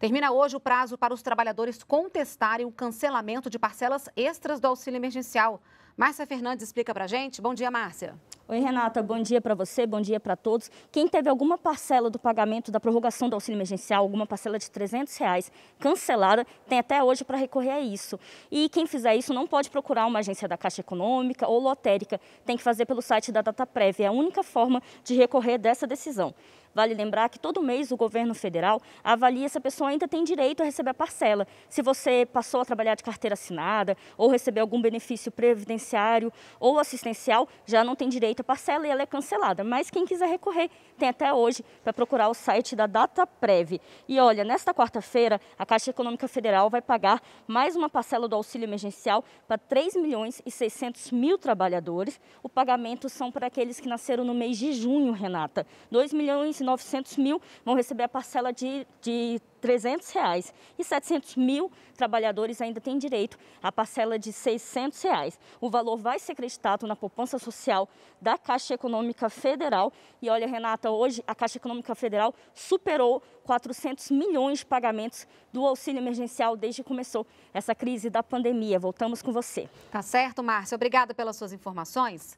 Termina hoje o prazo para os trabalhadores contestarem o cancelamento de parcelas extras do auxílio emergencial. Márcia Fernandes explica para a gente. Bom dia, Márcia. Oi, Renata, bom dia para você, bom dia para todos. Quem teve alguma parcela do pagamento da prorrogação do auxílio emergencial, alguma parcela de 300 reais cancelada, tem até hoje para recorrer a isso. E quem fizer isso não pode procurar uma agência da Caixa Econômica ou lotérica, tem que fazer pelo site da Data Prévia. É a única forma de recorrer dessa decisão. Vale lembrar que todo mês o governo federal avalia se a pessoa ainda tem direito a receber a parcela. Se você passou a trabalhar de carteira assinada ou receber algum benefício previdenciário ou assistencial, já não tem direito à parcela e ela é cancelada. Mas quem quiser recorrer, tem até hoje para procurar o site da Data DataPrev. E olha, nesta quarta-feira, a Caixa Econômica Federal vai pagar mais uma parcela do auxílio emergencial para 3 milhões e 600 mil trabalhadores. O pagamento são para aqueles que nasceram no mês de junho, Renata. 2 milhões esses 900 mil vão receber a parcela de, de 300 reais e 700 mil trabalhadores ainda têm direito à parcela de 600 reais. O valor vai ser acreditado na poupança social da Caixa Econômica Federal e olha, Renata, hoje a Caixa Econômica Federal superou 400 milhões de pagamentos do auxílio emergencial desde que começou essa crise da pandemia. Voltamos com você. Tá certo, Márcio. Obrigada pelas suas informações.